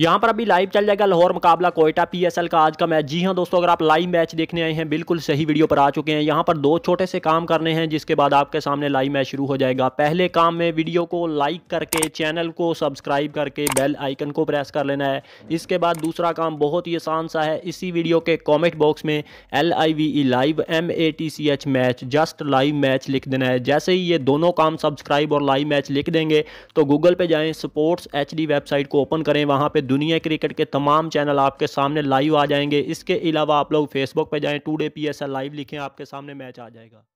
यहाँ पर अभी लाइव चल जाएगा लाहौर मुकाबला कोयटा पीएसएल का आज का मैच जी हाँ दोस्तों अगर आप लाइव मैच देखने आए हैं बिल्कुल सही वीडियो पर आ चुके हैं यहाँ पर दो छोटे से काम करने हैं जिसके बाद आपके सामने लाइव मैच शुरू हो जाएगा पहले काम में वीडियो को लाइक करके चैनल को सब्सक्राइब करके बेल आइकन को प्रेस कर लेना है इसके बाद दूसरा काम बहुत ही आसान सा है इसी वीडियो के कॉमेंट बॉक्स में L I V E live M A T C H match just live match लिख देना है जैसे ही ये दोनों काम सब्सक्राइब और लाइव मैच लिख देंगे तो गूगल पर जाएँ स्पोर्ट्स एच डी वेबसाइट को ओपन करें वहाँ पर दुनिया क्रिकेट के तमाम चैनल आपके सामने लाइव आ जाएंगे इसके अलावा आप लोग फेसबुक पर जाएँ टू डे पी लाइव लिखें आपके सामने मैच आ जाएगा